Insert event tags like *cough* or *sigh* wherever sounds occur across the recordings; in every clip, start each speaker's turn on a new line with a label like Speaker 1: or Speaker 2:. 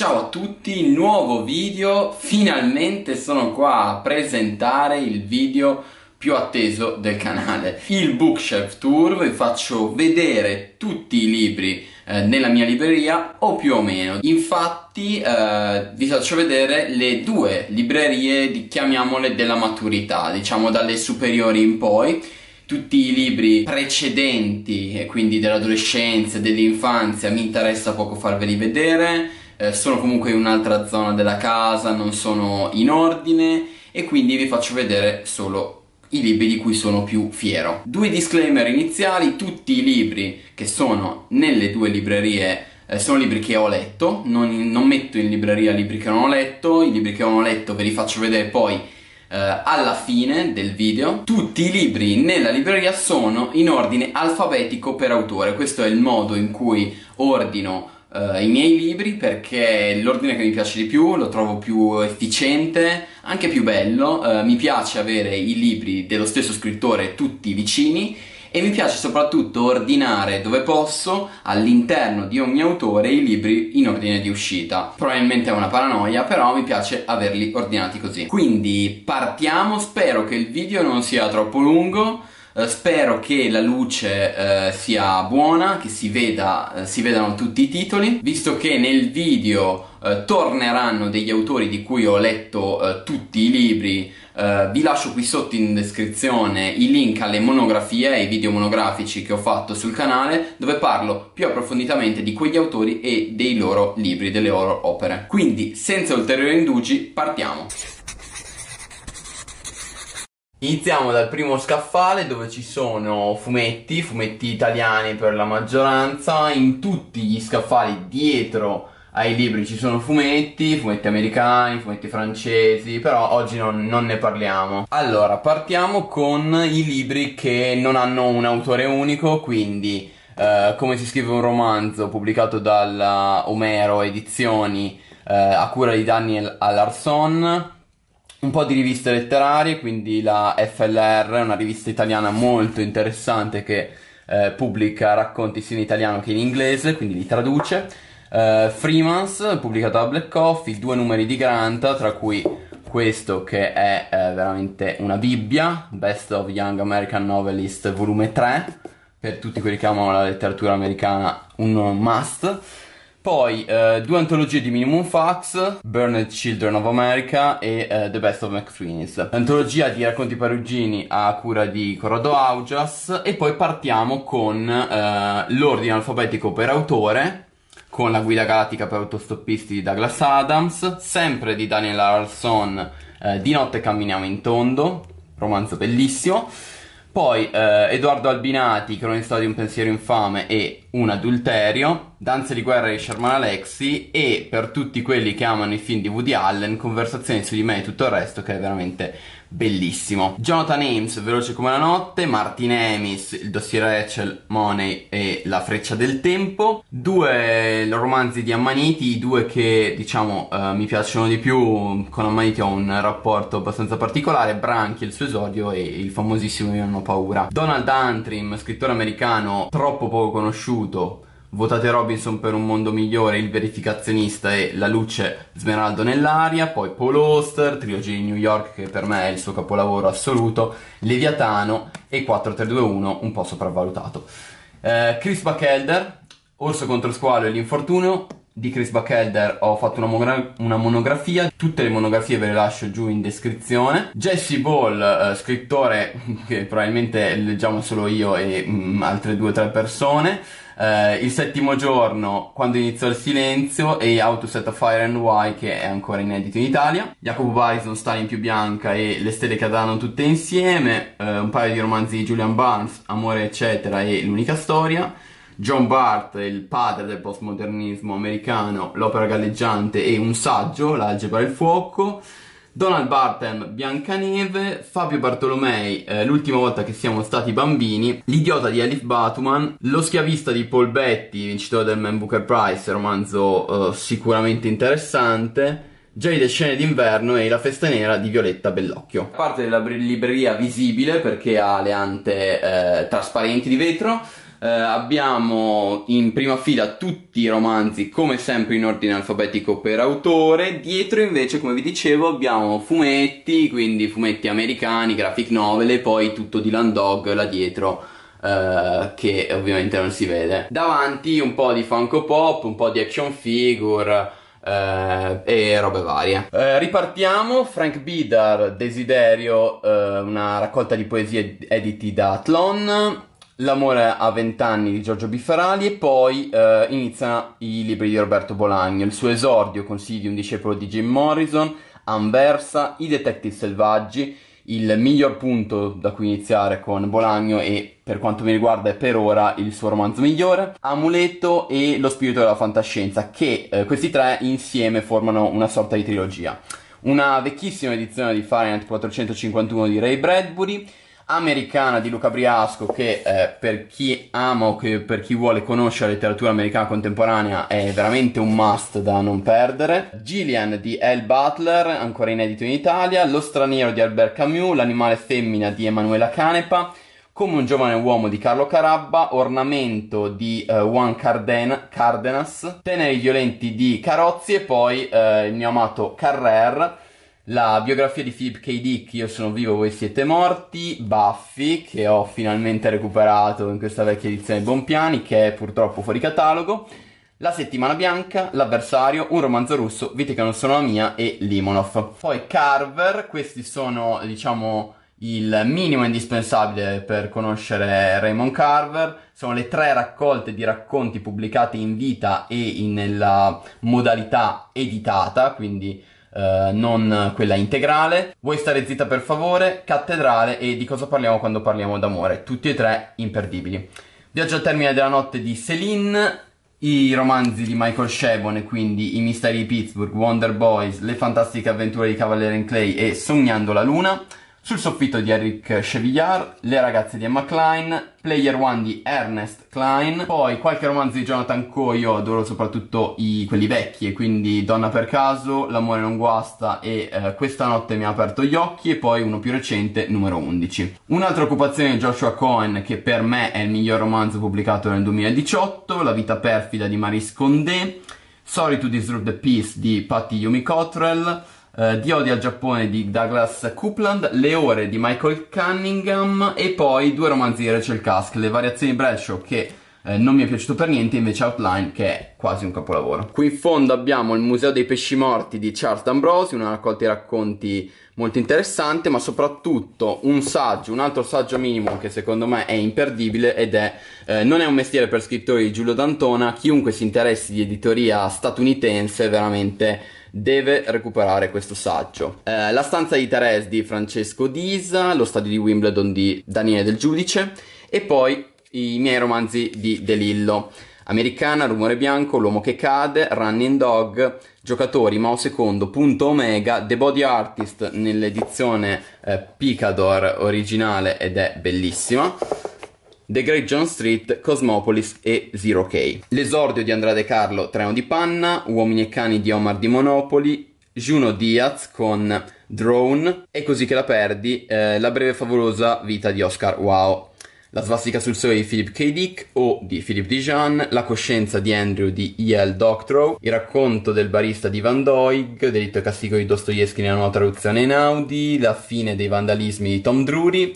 Speaker 1: Ciao a tutti, nuovo video, finalmente sono qua a presentare il video più atteso del canale il bookshelf tour vi faccio vedere tutti i libri eh, nella mia libreria o più o meno infatti eh, vi faccio vedere le due librerie di, chiamiamole della maturità diciamo dalle superiori in poi tutti i libri precedenti e quindi dell'adolescenza dell'infanzia mi interessa poco farveli vedere eh, sono comunque in un'altra zona della casa, non sono in ordine e quindi vi faccio vedere solo i libri di cui sono più fiero. Due disclaimer iniziali, tutti i libri che sono nelle due librerie eh, sono libri che ho letto, non, non, metto in libreria libri che non ho letto, i libri che non ho letto ve li faccio vedere poi eh, alla fine del video. Tutti i libri nella libreria sono in ordine alfabetico per autore, questo è il modo in cui ordino Uh, i miei libri perché è l'ordine che mi piace di più, lo trovo più efficiente, anche più bello, uh, mi piace avere i libri dello stesso scrittore tutti vicini e mi piace soprattutto ordinare dove posso all'interno di ogni autore i libri in ordine di uscita. Probabilmente è una paranoia, però mi piace averli ordinati così. Quindi partiamo, spero che il video non sia troppo lungo. Eh, spero che la luce eh, sia buona, che si, veda, eh, si vedano tutti i titoli, visto che nel video eh, torneranno degli autori di cui ho letto eh, tutti i libri. Eh, vi lascio qui sotto in descrizione i link alle monografie, ai video monografici che ho fatto sul canale, dove parlo più approfonditamente di quegli autori e dei loro libri, delle loro opere. Quindi, senza ulteriori indugi, partiamo! Iniziamo dal primo scaffale dove ci sono fumetti, fumetti italiani per la maggioranza, in tutti gli scaffali dietro ai libri ci sono fumetti, fumetti americani, fumetti francesi, però oggi non, non ne parliamo. Allora, partiamo con i libri che non hanno un autore unico, quindi eh, come si scrive un romanzo pubblicato dalla Omero Edizioni eh, a cura di Daniel Alarson un po' di riviste letterarie, quindi la FLR, una rivista italiana molto interessante che eh, pubblica racconti sia in italiano che in inglese, quindi li traduce. Eh, Freemans, pubblicato da Black Coffee, due numeri di Grant, tra cui questo che è eh, veramente una Bibbia, Best of Young American Novelist, volume 3, per tutti quelli che amano la letteratura americana, un must. Poi eh, due antologie di Minimum Fax, Burned Children of America e eh, The Best of McSweeney's. Antologia di racconti parugini a cura di Corrado Augias e poi partiamo con eh, l'ordine alfabetico per autore con la guida galattica per autostoppisti di Douglas Adams, sempre di Daniel Arlson, eh, Di notte camminiamo in tondo, romanzo bellissimo. Poi eh, Edoardo Albinati, cronista di un pensiero infame e un adulterio, Danze di guerra di Sherman Alexi e per tutti quelli che amano i film di Woody Allen, Conversazioni su di me e tutto il resto che è veramente bellissimo. Jonathan Ames, Veloce come la notte, Martin Amis, Il dossier Rachel, Money e La freccia del tempo. Due romanzi di Ammaniti, due che diciamo eh, mi piacciono di più, con Ammaniti ho un rapporto abbastanza particolare, Branchi, il suo esordio e il famosissimo Io non ho paura. Donald Antrim, scrittore americano troppo poco conosciuto, votate Robinson per un mondo migliore, il verificazionista e la luce smeraldo nell'aria, poi Paul Oster, Trilogia di New York che per me è il suo capolavoro assoluto, Leviatano e 4321 un po' sopravvalutato. Eh, Chris Buckelder, Orso contro Squalo e l'infortunio, di Chris Buckelder ho fatto una, mogra- una, monografia, tutte le monografie ve le lascio giù in descrizione. Jesse Ball, eh, scrittore che probabilmente leggiamo solo io e mh, mm, altre due o tre persone, eh, il settimo giorno quando iniziò il silenzio e How to Set a Fire and Why che è ancora inedito in Italia Jacopo Bison, in più bianca e Le stelle cadono tutte insieme eh, un paio di romanzi di Julian Barnes Amore eccetera e L'unica storia John Barth, il padre del postmodernismo americano, L'opera galleggiante e un saggio, L'algebra del fuoco Donald Barton, Biancaneve, Fabio Bartolomei, eh, l'ultima volta che siamo stati bambini, l'idiota di Elif Batuman, lo schiavista di Paul Betty, vincitore del Man Booker Prize, romanzo eh, sicuramente interessante. Gelide scene d'inverno e La festa nera di Violetta Bellocchio. Parte della libreria visibile perché ha le ante eh, trasparenti di vetro, eh, abbiamo in prima fila tutti i romanzi, come sempre in ordine alfabetico per autore, dietro invece, come vi dicevo, abbiamo fumetti, quindi fumetti americani, graphic novel e poi tutto di Landog là dietro. Uh, che ovviamente non si vede. Davanti un po' di Funko Pop, un po' di action figure uh, e robe varie. Uh, ripartiamo, Frank Bidar, Desiderio, una raccolta di poesie editi da Tlon. L'amore a vent'anni di Giorgio Biffarali e poi eh, iniziano i libri di Roberto Bolagno, il suo esordio consigli di un discepolo di Jim Morrison, Anversa, I detective selvaggi, il miglior punto da cui iniziare con Bolagno e per quanto mi riguarda è per ora il suo romanzo migliore, Amuleto e Lo spirito della fantascienza, che eh, questi tre insieme formano una sorta di trilogia. Una vecchissima edizione di Fahrenheit 451 di Ray Bradbury, americana di Luca Briasco che eh, per chi ama o che per chi vuole conoscere la letteratura americana contemporanea è veramente un must da non perdere. Gillian di L. Butler, ancora inedito in Italia, Lo straniero di Albert Camus, L'animale femmina di Emanuela Canepa, Come un giovane uomo di Carlo Carabba, Ornamento di eh, Juan Carden- Cardenas, Teneri violenti di Carozzi e poi eh, il mio amato Carrer la biografia di Philip K. Dick, Io sono vivo, voi siete morti, Buffy, che ho finalmente recuperato in questa vecchia edizione di Bompiani, che è purtroppo fuori catalogo, La settimana bianca, L'avversario, Un romanzo russo, Vite che non sono la mia e Limonov. Poi Carver, questi sono, diciamo, il minimo indispensabile per conoscere Raymond Carver. Sono le tre raccolte di racconti pubblicate in vita e in, nella modalità editata, quindi eh, non quella integrale. Vuoi stare zitta per favore, cattedrale e di cosa parliamo quando parliamo d'amore. Tutti e tre imperdibili. Viaggio al termine della notte di Céline, i romanzi di Michael Shebone, quindi I misteri di Pittsburgh, Wonder Boys, Le fantastiche avventure di Cavaliere and Clay e Sognando la luna. Sul soffitto di Eric Chevillard, Le ragazze di Emma Klein, Player One di Ernest Klein, poi qualche romanzo di Jonathan Coe, io adoro soprattutto i, quelli vecchi, quindi Donna per caso, L'amore non guasta e eh, Questa notte mi ha aperto gli occhi e poi uno più recente, numero 11. Un'altra occupazione di Joshua Cohen che per me è il miglior romanzo pubblicato nel 2018, La vita perfida di Marie Condé, Sorry to Disrupt the Peace di Patty Yumi Cottrell, eh, di odio al Giappone di Douglas Coupland, Le ore di Michael Cunningham e poi due romanzi di Rachel Cask, Le variazioni di Bradshaw che eh, non mi è piaciuto per niente, invece Outline che è quasi un capolavoro. Qui in fondo abbiamo il Museo dei Pesci Morti di Charles D'Ambrosi, una raccolta di racconti molto interessante, ma soprattutto un saggio, un altro saggio minimo che secondo me è imperdibile ed è eh, Non è un mestiere per scrittori di Giulio D'Antona, chiunque si interessi di editoria statunitense veramente deve recuperare questo saggio. Eh, la stanza di Teres di Francesco Disa, lo stadio di Wimbledon di Daniele del Giudice e poi i miei romanzi di De Lillo. Americana, Rumore Bianco, L'Uomo che cade, Running Dog, Giocatori, Mao Secondo, Punto Omega, The Body Artist nell'edizione eh, Picador originale ed è bellissima. The Great John Street, Cosmopolis e Zero K. L'esordio di Andrade Carlo, Treno di Panna, Uomini e Cani di Omar di Monopoli, Juno Diaz con Drone, E così che la perdi, eh, La breve e favolosa vita di Oscar Wow. La svastica sul sole di Philip K. Dick o di Philip Dijan, La coscienza di Andrew di E.L. Doctorow, Il racconto del barista di Van Doig, Delitto e castigo di Dostoevsky nella nuova traduzione in Audi, La fine dei vandalismi di Tom Drury,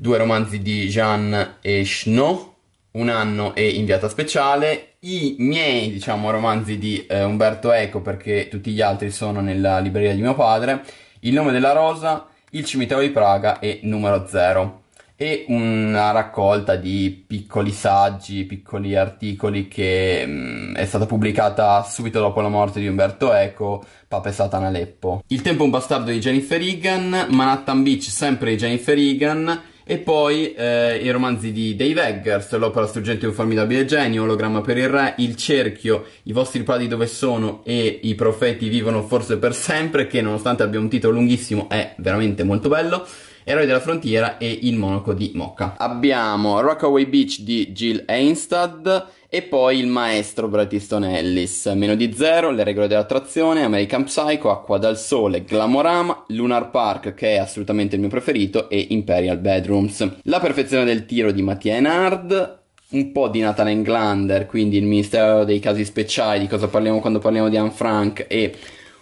Speaker 1: due romanzi di Jean e Snow, Un anno e Inviata speciale, i miei, diciamo, romanzi di eh, Umberto Eco perché tutti gli altri sono nella libreria di mio padre, Il nome della rosa, Il cimitero di Praga e Numero zero e una raccolta di piccoli saggi, piccoli articoli che mh, mm, è stata pubblicata subito dopo la morte di Umberto Eco, Papa e Satana Aleppo. Il tempo è un bastardo di Jennifer Egan, Manhattan Beach sempre di Jennifer Egan, e poi eh, i romanzi di Dave Eggers, L'opera struggente di un formidabile genio, Ologramma per il re, Il cerchio, I vostri padri dove sono e I profeti vivono forse per sempre, che nonostante abbia un titolo lunghissimo è veramente molto bello. Eroi della frontiera e Il monaco di Mocha. Abbiamo Rockaway Beach di Jill Einstad, e poi il maestro Bret Ellis, meno di zero, le regole dell'attrazione, American Psycho, Acqua dal Sole, Glamorama, Lunar Park che è assolutamente il mio preferito e Imperial Bedrooms. La perfezione del tiro di Mattia Enard, un po' di Nathan Englander, quindi il ministero dei casi speciali, di cosa parliamo quando parliamo di Anne Frank e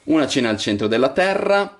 Speaker 1: Una cena al centro della terra,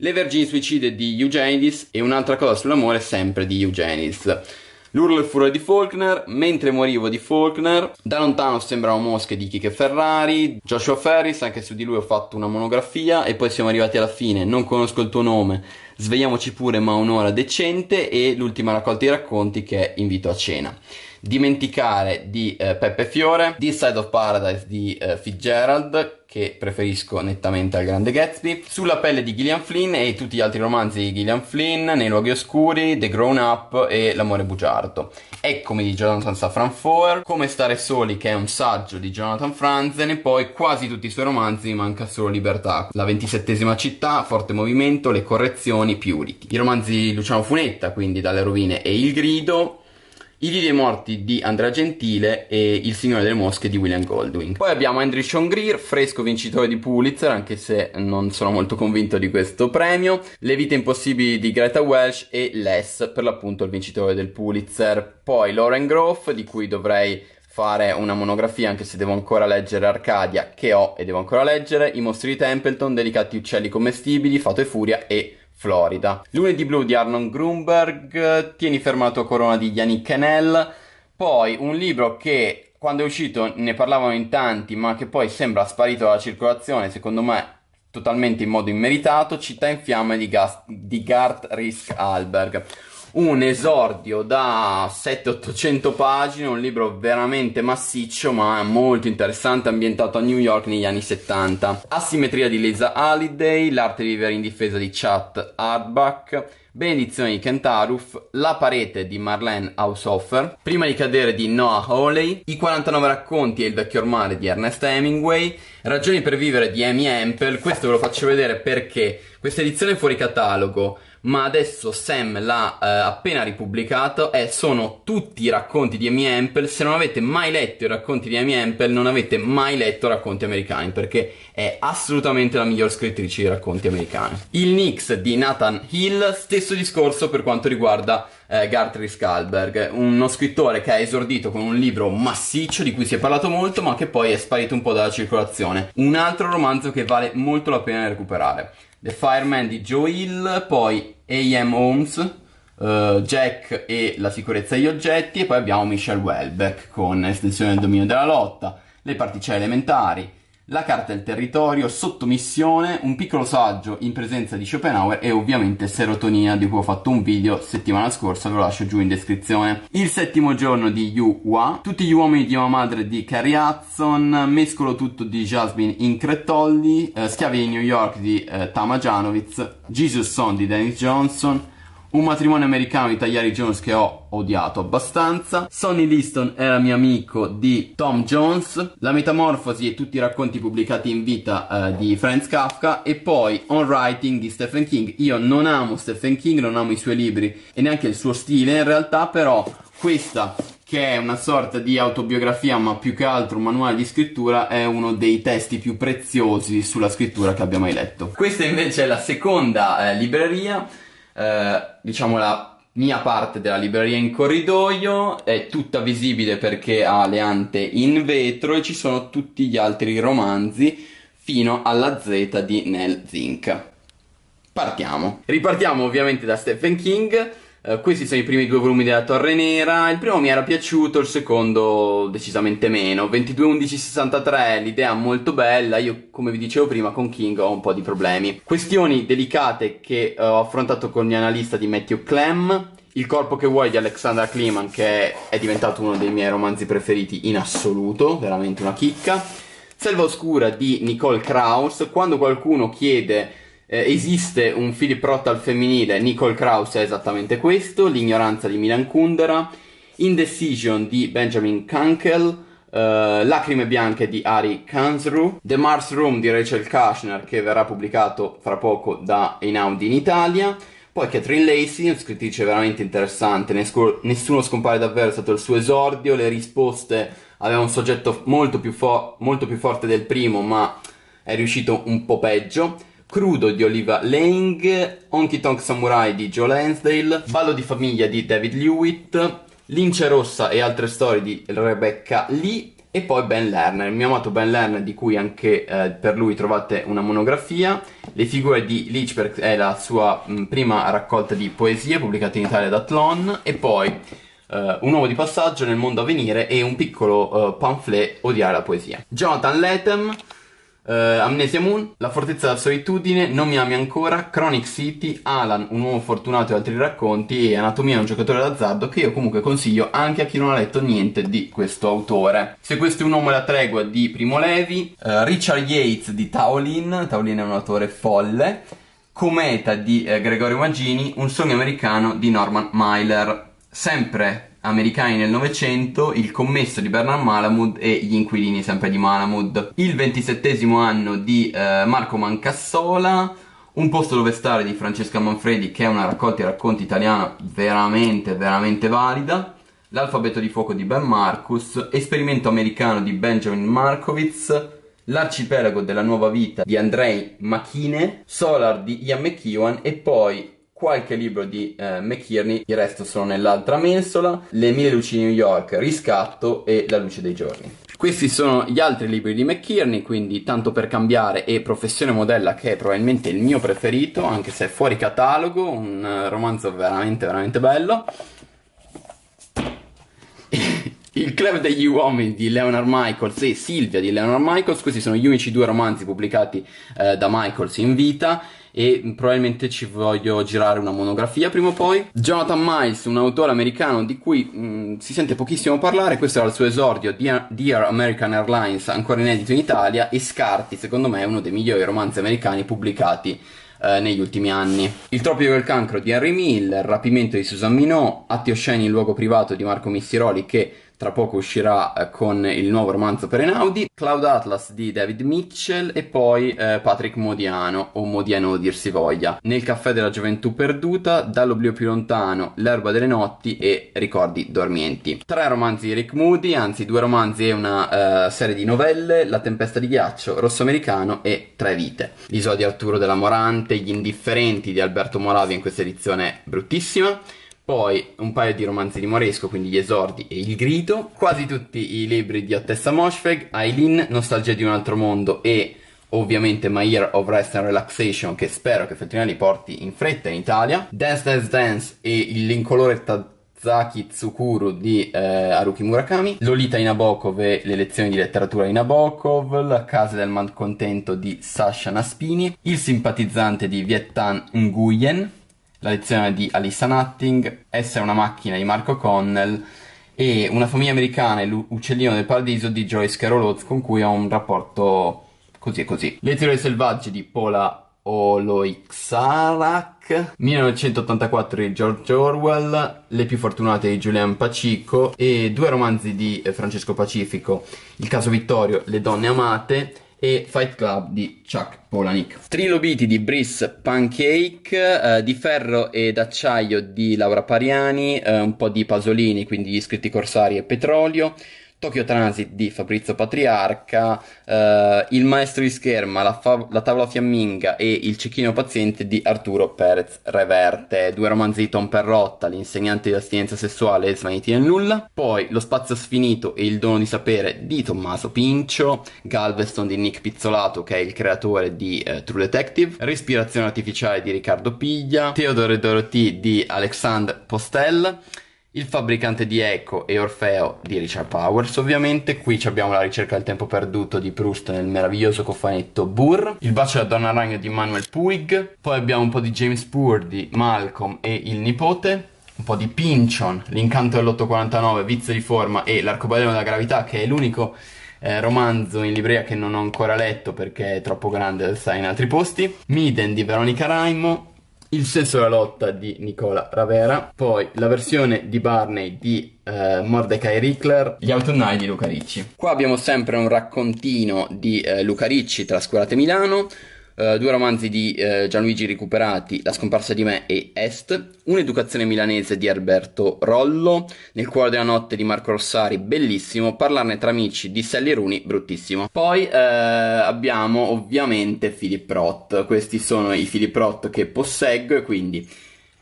Speaker 1: Le vergini suicide di Eugenides e un'altra cosa sull'amore sempre di Eugenides. L'urlo e il furore di Faulkner, mentre morivo di Faulkner, da lontano sembrano mosche di Kike Ferrari, Joshua Ferris, anche su di lui ho fatto una monografia e poi siamo arrivati alla fine, non conosco il tuo nome, svegliamoci pure ma un'ora decente e l'ultima raccolta di racconti che è Invito a cena dimenticare di eh, Peppe Fiore, This Side of Paradise di eh, Fitzgerald che preferisco nettamente al Grande Gatsby, Sulla pelle di Gillian Flynn e tutti gli altri romanzi di Gillian Flynn, Nei luoghi oscuri, The Grown Up e L'amore bugiardo. Eccomi di Jonathan Safran Foer, Come stare soli che è un saggio di Jonathan Franzen e poi quasi tutti i suoi romanzi manca solo Libertà, La ventisettesima città, Forte movimento, Le correzioni, Purity. I romanzi di Luciano Funetta, quindi Dalle rovine e Il grido, i vivi e morti di Andrea Gentile e Il Signore delle Mosche di William Goldwing. Poi abbiamo Andrew Sean Greer, fresco vincitore di Pulitzer, anche se non sono molto convinto di questo premio, Le vite impossibili di Greta Welsh e Les, per l'appunto il vincitore del Pulitzer. Poi Lauren Groff, di cui dovrei fare una monografia, anche se devo ancora leggere Arcadia, che ho e devo ancora leggere, I mostri di Templeton, Delicati uccelli commestibili, Fato e furia e Florida. Lunedì blu di Arnon Grunberg, Tieni ferma la tua corona di Yannick Canel, poi un libro che quando è uscito ne parlavano in tanti ma che poi sembra sparito dalla circolazione, secondo me totalmente in modo immeritato, Città in fiamme di, Gast- di Gart Risk Alberg un esordio da 700-800 pagine, un libro veramente massiccio ma molto interessante, ambientato a New York negli anni 70. Asimmetria di Lisa Halliday, L'arte di vivere in difesa di Chat Hardback, Benedizione di Kentaruf, La parete di Marlene Haushofer, Prima di cadere di Noah Hawley, I 49 racconti e il vecchio ormale di Ernest Hemingway, Ragioni per vivere di Amy Hempel, questo ve lo faccio vedere perché questa edizione è fuori catalogo ma adesso Sam l'ha eh, appena ripubblicato e sono tutti i racconti di Amy Ample. Se non avete mai letto i racconti di Amy Ample, non avete mai letto racconti americani, perché è assolutamente la miglior scrittrice di racconti americani. Il Nix di Nathan Hill, stesso discorso per quanto riguarda eh, Gartry Skalberg, uno scrittore che ha esordito con un libro massiccio di cui si è parlato molto, ma che poi è sparito un po' dalla circolazione. Un altro romanzo che vale molto la pena recuperare. The Fireman di Joe Hill, poi A.M. Holmes, uh, Jack e la sicurezza degli oggetti e poi abbiamo Michelle Welbeck con Estensione del dominio della lotta, le particelle elementari, la carta del territorio, sottomissione, un piccolo saggio in presenza di Schopenhauer e ovviamente serotonina di cui ho fatto un video settimana scorsa, ve lo lascio giù in descrizione. Il settimo giorno di Yu Hua, tutti gli uomini di una madre di Carrie Hudson, mescolo tutto di Jasmine Incretolli, eh, Schiavi di New York di eh, Tama Janovic, Jesus Son di Dennis Johnson, un matrimonio americano di Tagliari Jones che ho odiato abbastanza. Sonny Liston era mio amico di Tom Jones. La Metamorfosi e tutti i racconti pubblicati in vita eh, di Franz Kafka. E poi On Writing di Stephen King. Io non amo Stephen King, non amo i suoi libri e neanche il suo stile in realtà, però questa che è una sorta di autobiografia, ma più che altro un manuale di scrittura, è uno dei testi più preziosi sulla scrittura che abbia mai letto. Questa invece è la seconda eh, libreria eh, diciamo la mia parte della libreria in corridoio, è tutta visibile perché ha le ante in vetro e ci sono tutti gli altri romanzi fino alla Z di Nel Zinc. Partiamo. Ripartiamo ovviamente da Stephen King eh, questi sono i primi due volumi della Torre Nera. Il primo mi era piaciuto, il secondo decisamente meno. 22-11-63, l'idea molto bella. Io, come vi dicevo prima, con King ho un po' di problemi. Questioni delicate che eh, ho affrontato con gli l'analista di Matthew Clem. Il corpo che vuoi di Alexandra Kliman, che è diventato uno dei miei romanzi preferiti in assoluto, veramente una chicca. Selva oscura di Nicole Kraus. Quando qualcuno chiede eh, esiste un Philip Roth al femminile, Nicole Krause è esattamente questo, L'ignoranza di Milan Kundera, Indecision di Benjamin Kankel, eh, Lacrime bianche di Ari Kanzru, The Mars Room di Rachel Kushner che verrà pubblicato fra poco da Einaudi in Italia, poi Catherine Lacey, una scrittrice veramente interessante, Nessuno scompare davvero, è stato il suo esordio, le risposte aveva un soggetto molto più, fo- molto più forte del primo ma è riuscito un po' peggio. Crudo di Oliva Lang, Honky Tonk Samurai di Joe Lansdale, Ballo di famiglia di David Lewitt, Lince Rossa e altre storie di Rebecca Lee e poi Ben Lerner, il mio amato Ben Lerner di cui anche eh, per lui trovate una monografia, Le figure di Lichberg è la sua mh, prima raccolta di poesie pubblicata in Italia da Tlon e poi Uh, un uomo di passaggio nel mondo a venire e un piccolo uh, pamphlet odiare la poesia. Jonathan Latham Uh, Amnesia Moon, La fortezza della solitudine, Non mi ami ancora, Chronic City, Alan, un uomo fortunato e altri racconti e Anatomia di un giocatore d'azzardo che io comunque consiglio anche a chi non ha letto niente di questo autore. Se questo è un uomo la tregua di Primo Levi, uh, Richard Yates di Taolin, Taolin è un autore folle, Cometa di eh, Gregorio Maggini, Un sogno americano di Norman Myler. Sempre americani nel Novecento, il commesso di Bernard Malamud e gli inquilini sempre di Malamud. Il ventisettesimo anno di eh, Marco Mancassola, Un posto dove stare di Francesca Manfredi, che è una raccolta di racconti italiana veramente, veramente valida. L'alfabeto di fuoco di Ben Marcus, Esperimento americano di Benjamin Markowitz, L'arcipelago della nuova vita di Andrei Machine, Solar di Ian McEwan e poi qualche libro di eh, McKierney, il resto sono nell'altra mensola, Le mille luci di New York, Riscatto e La luce dei giorni. Questi sono gli altri libri di McKierney, quindi Tanto per cambiare e Professione Modella, che è probabilmente il mio preferito, anche se è fuori catalogo, un eh, romanzo veramente, veramente bello. *laughs* Il Club degli Uomini di Leonard Michaels e Silvia di Leonard Michaels, questi sono gli unici due romanzi pubblicati eh, da Michaels in vita e probabilmente ci voglio girare una monografia prima o poi. Jonathan Miles, un autore americano di cui mh, mm, si sente pochissimo parlare, questo era il suo esordio, Dear, American Airlines, ancora inedito in Italia, e Scarti, secondo me, è uno dei migliori romanzi americani pubblicati eh, negli ultimi anni. Il Tropico del Cancro di Henry Miller, Rapimento di Susan Minot, Atti osceni in luogo privato di Marco Missiroli che tra poco uscirà eh, con il nuovo romanzo per Enaudi, Cloud Atlas di David Mitchell e poi eh, Patrick Modiano, o Modiano dirsi voglia, Nel caffè della gioventù perduta, Dall'oblio più lontano, L'erba delle notti e Ricordi dormienti. Tre romanzi di Rick Moody, anzi due romanzi e una eh, serie di novelle, La tempesta di ghiaccio, Rosso americano e Tre vite. L'isola di Arturo della Morante, Gli indifferenti di Alberto Moravia in questa edizione bruttissima poi un paio di romanzi di Moresco, quindi Gli esordi e Il Grito, quasi tutti i libri di Ottessa Moshfegh, Aileen, Nostalgia di un altro mondo e ovviamente My Year of Rest and Relaxation che spero che Feltrina li porti in fretta in Italia, Dance Dance Dance e il l'incolore Tazaki Tsukuru di eh, Haruki Murakami, Lolita Nabokov e le lezioni di letteratura di Nabokov, La casa del malcontento di Sasha Naspini, Il simpatizzante di Viettan Nguyen, la lezione di Alissa Nutting, Essere una macchina di Marco Connell e Una famiglia americana e l'uccellino del paradiso di Joyce Carol Oates con cui ho un rapporto così e così. Le teorie selvagge di Paula Oloixarac, 1984 di George Orwell, Le più fortunate di Julian Pacifico e due romanzi di Francesco Pacifico, Il caso Vittorio, Le donne amate e Fight Club di Chuck Polanik. Trilobiti di Brice Pancake, eh, di ferro e d'Acciaio di Laura Pariani, eh, un po' di Pasolini, quindi gli scritti corsari e petrolio, Tokyo Transit di Fabrizio Patriarca, eh, Il maestro di scherma, la, fa- la, tavola fiamminga e Il cecchino paziente di Arturo Perez Reverte, due romanzi di Tom Perrotta, L'insegnante di astinenza sessuale e Svaniti nel nulla, poi Lo spazio sfinito e Il dono di sapere di Tommaso Pincio, Galveston di Nick Pizzolato che è il creatore di eh, True Detective, Respirazione artificiale di Riccardo Piglia, Teodoro e Dorothy di Alexandre Postel, il fabbricante di Echo e Orfeo di Richard Powers. Ovviamente qui abbiamo la ricerca del tempo perduto di Proust nel meraviglioso cofanetto Burr, il bacio della donna ragno di Manuel Puig, poi abbiamo un po' di James Poor di Malcolm e il nipote, un po' di Pynchon, l'incanto dell'849, Vizio di forma e l'arcobaleno della gravità che è l'unico eh, romanzo in libreria che non ho ancora letto perché è troppo grande, sta in altri posti, Miden di Veronica Raimo, il senso della lotta di Nicola Ravera, poi la versione di Barney di eh, Mordecai Rickler, Gli autunnali di Luca Ricci. Qua abbiamo sempre un raccontino di eh, Luca Ricci Trascurate Milano, eh, due romanzi di eh, Gianluigi Recuperati, La scomparsa di me e Est, Un'educazione milanese di Alberto Rollo, Nel cuore della notte di Marco Rossari, bellissimo, Parlarne tra amici di Sally Runi, bruttissimo. Poi eh, abbiamo ovviamente Philip Roth, questi sono i Philip Roth che posseggo e quindi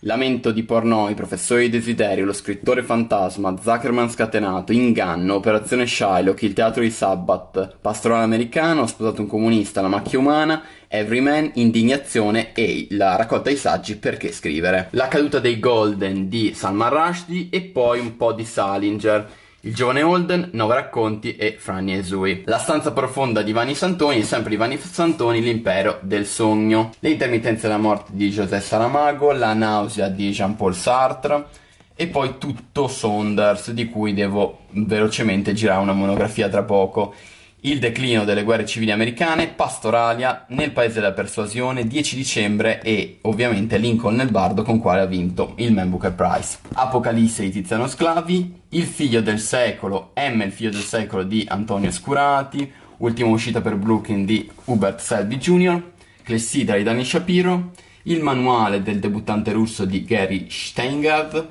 Speaker 1: Lamento di Pornoi, Professore di Desiderio, Lo Scrittore Fantasma, Zuckerman Scatenato, Inganno, Operazione Shylock, Il Teatro di Sabbath, Pastorale Americano, Ho sposato un comunista, La Macchia Umana, Everyman, Indignazione e la raccolta dei saggi Perché scrivere. La caduta dei Golden di Salman Rushdie e poi un po' di Salinger. Il giovane Holden, Nove racconti e Franny e Zoe. La stanza profonda di Vani Santoni è sempre di Vani Santoni l'impero del sogno. Le intermittenze della morte di José Saramago, la nausea di Jean-Paul Sartre e poi tutto Saunders di cui devo velocemente girare una monografia tra poco. Il declino delle guerre civili americane, Pastoralia, Nel paese della persuasione, 10 dicembre e ovviamente Lincoln nel bardo con quale ha vinto il Man Booker Prize. Apocalisse di Tiziano Sclavi, Il figlio del secolo, M il figlio del secolo di Antonio Scurati, Ultima uscita per Brooklyn di Hubert Selby Jr., Clessidra di Danny Shapiro, Il manuale del debuttante russo di Gary Steingard,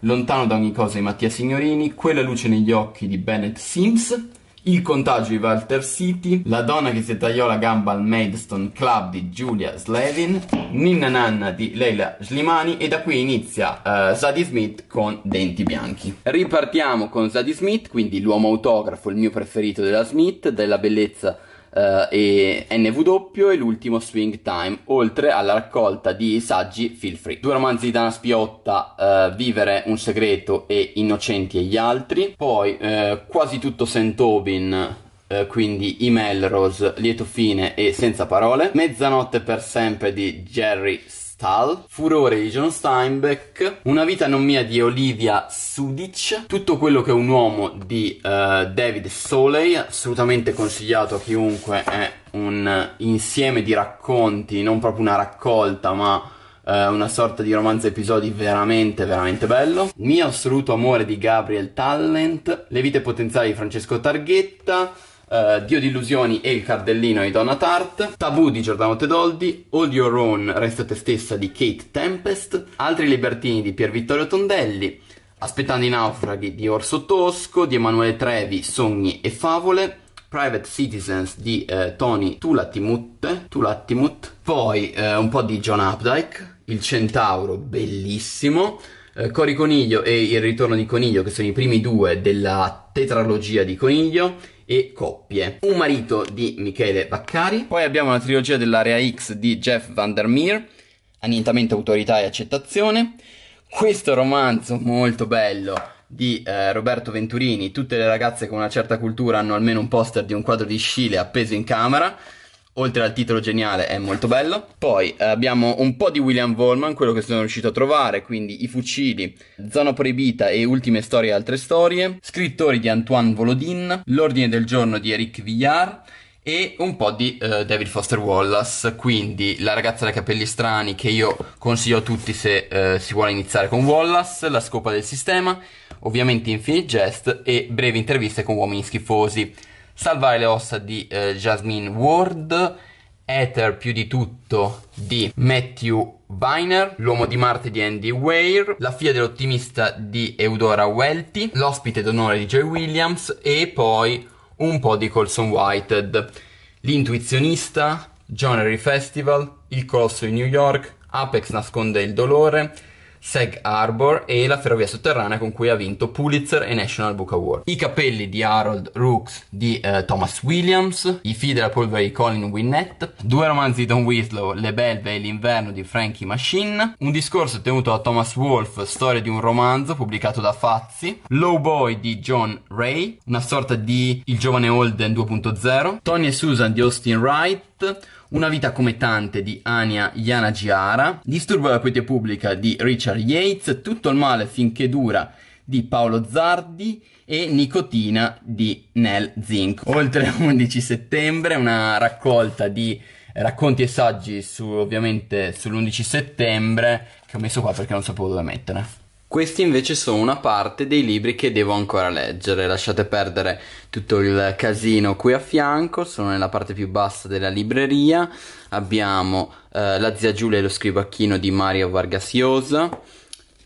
Speaker 1: Lontano da ogni cosa di Mattia Signorini, Quella luce negli occhi di Bennett Sims, il contagio di Walter City, la donna che si tagliò la gamba al Maidstone Club di Julia Slevin, Ninna Nanna di Leila Slimani e da qui inizia uh, Zadie Smith con Denti Bianchi. Ripartiamo con Zadie Smith, quindi l'uomo autografo, il mio preferito della Smith, della bellezza uh, e NW e l'ultimo Swing Time, oltre alla raccolta di saggi Feel Free. Due romanzi di Dana Spiotta, uh, eh, Vivere un segreto e Innocenti e gli altri, poi uh, quasi tutto St. Tobin, Uh, quindi I Melrose, Lieto Fine e Senza Parole, Mezzanotte per sempre di Jerry Stahl, Furore di John Steinbeck, Una vita non mia di Olivia Sudic, Tutto quello che è un uomo di uh, David Soleil, assolutamente consigliato a chiunque è un insieme di racconti, non proprio una raccolta, ma eh, una sorta di romanzo episodi veramente veramente bello. Mio assoluto amore di Gabriel Talent, Le vite potenziali di Francesco Targhetta, uh, Dio di illusioni e il cardellino di Donna Tart, Tabù di Giordano Tedoldi, All Your Own, Resta te stessa di Kate Tempest, Altri libertini di Pier Vittorio Tondelli, Aspettando i naufraghi di Orso Tosco, di Emanuele Trevi, Sogni e favole, Private Citizens di eh, Tony Tulatimut, Tulatimut. poi eh, un po' di John Updike, Il Centauro, bellissimo, eh, Cori Coniglio e Il Ritorno di Coniglio, che sono i primi due della tetralogia di Coniglio, e coppie. Un marito di Michele Baccari. Poi abbiamo la trilogia dell'area X di Jeff Van der Meer, Annientamento, autorità e accettazione. Questo romanzo molto bello di eh, Roberto Venturini, tutte le ragazze con una certa cultura hanno almeno un poster di un quadro di Scile appeso in camera oltre al titolo geniale è molto bello. Poi eh, abbiamo un po' di William Volman, quello che sono riuscito a trovare, quindi I fucili, Zona proibita e Ultime storie e altre storie, Scrittori di Antoine Volodin, L'ordine del giorno di Eric Villar e un po' di uh, David Foster Wallace, quindi La ragazza dai capelli strani che io consiglio a tutti se uh, si vuole iniziare con Wallace, La scopa del sistema, ovviamente Infinite Jest e Brevi interviste con uomini schifosi salvare le ossa di eh, Jasmine Ward, Ether più di tutto di Matthew Viner, l'uomo di Marte di Andy Weir, la figlia dell'ottimista di Eudora Welty, l'ospite d'onore di Joy Williams e poi un po' di Colson Whited, l'intuizionista, John Henry Festival, il Colosso di New York, Apex nasconde il dolore, Sag Harbor e la ferrovia sotterranea con cui ha vinto Pulitzer e National Book Award. I capelli di Harold Rooks di eh, Thomas Williams, I fidi della polvere di Colin Winnett, due romanzi di Don Whitlow, Le belve e l'inverno di Frankie Machine, un discorso tenuto da Thomas Wolfe, storia di un romanzo pubblicato da Fazzi, Low Boy di John Ray, una sorta di Il giovane Holden 2.0, Tony e Susan di Austin Wright, una vita come tante di Ania Yanagihara, Disturbo della quiete pubblica di Richard Yates, Tutto il male finché dura di Paolo Zardi e Nicotina di Nel Zinc. Oltre 11 *laughs* settembre, una raccolta di racconti e saggi su, ovviamente sull'11 settembre che ho messo qua perché non sapevo dove mettere. Questi invece sono una parte dei libri che devo ancora leggere, lasciate perdere tutto il casino qui a fianco, sono nella parte più bassa della libreria, abbiamo eh, La zia Giulia e lo scrivacchino di Mario Vargas Llosa,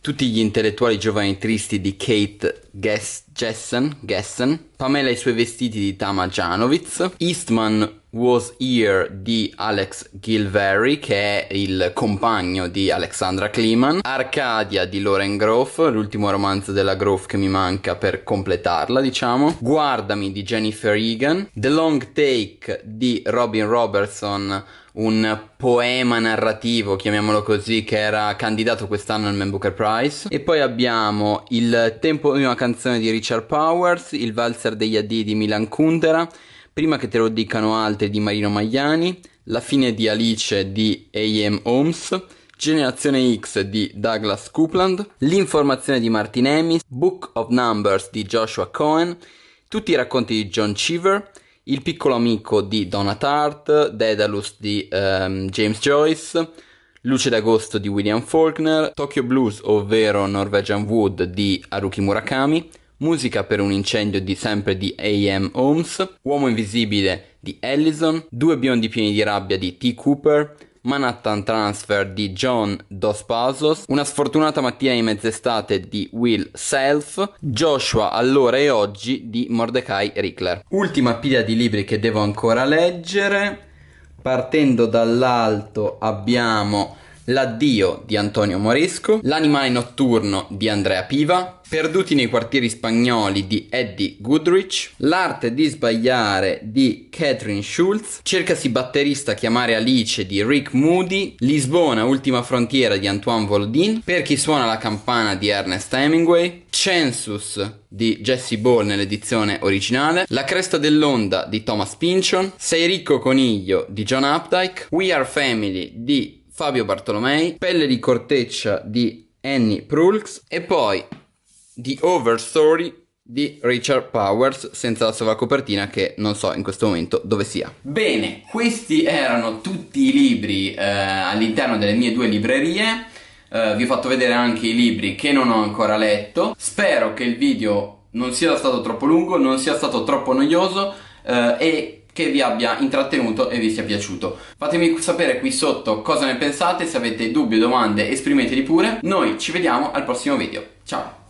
Speaker 1: tutti gli intellettuali giovani tristi di Kate Gess- Jessen, Gessen, Pamela e i suoi vestiti di Tama Janovic, Eastman Was Here di Alex Gilvary, che è il compagno di Alexandra Kleeman, Arcadia di Lauren Groff, l'ultimo romanzo della Groff che mi manca per completarla, diciamo, Guardami di Jennifer Egan, The Long Take di Robin Robertson un poema narrativo, chiamiamolo così, che era candidato quest'anno al Man Booker Prize. E poi abbiamo Il tempo di una canzone di Richard Powers, Il valzer degli addì di Milan Kundera, Prima che te lo dicano altri di Marino Magliani, La fine di Alice di A.M. Holmes, Generazione X di Douglas Coupland, L'informazione di Martin Amis, Book of Numbers di Joshua Cohen, Tutti i racconti di John Cheever, il piccolo amico di Donna Tart, Daedalus di um, James Joyce, Luce d'agosto di William Faulkner, Tokyo Blues ovvero Norwegian Wood di Haruki Murakami, Musica per un incendio di sempre di A.M. Holmes, Uomo invisibile di Ellison, Due biondi pieni di rabbia di T. Cooper, Manhattan Transfer di John Dos Pasos, Una sfortunata mattina di mezz'estate di Will Self, Joshua allora e oggi di Mordecai Rickler. Ultima pila di libri che devo ancora leggere. Partendo dall'alto abbiamo L'addio di Antonio Moresco, L'animale notturno di Andrea Piva, Perduti nei quartieri spagnoli di Eddie Goodrich, L'arte di sbagliare di Catherine Schultz, Cercasi batterista chiamare Alice di Rick Moody, Lisbona ultima frontiera di Antoine Volodin, Per chi suona la campana di Ernest Hemingway, Census di Jesse Ball nell'edizione originale, La cresta dell'onda di Thomas Pynchon, Sei ricco coniglio di John Updike, We Are Family di Fabio Bartolomei, Pelle di corteccia di Annie Prulx e poi The Overstory di Richard Powers senza la sovracopertina che non so in questo momento dove sia. Bene, questi erano tutti i libri eh, all'interno delle mie due librerie. Eh, vi ho fatto vedere anche i libri che non ho ancora letto. Spero che il video non sia stato troppo lungo, non sia stato troppo noioso eh, e che vi abbia intrattenuto e vi sia piaciuto. Fatemi sapere qui sotto cosa ne pensate, se avete dubbi o domande esprimeteli pure. Noi ci vediamo al prossimo video. Ciao!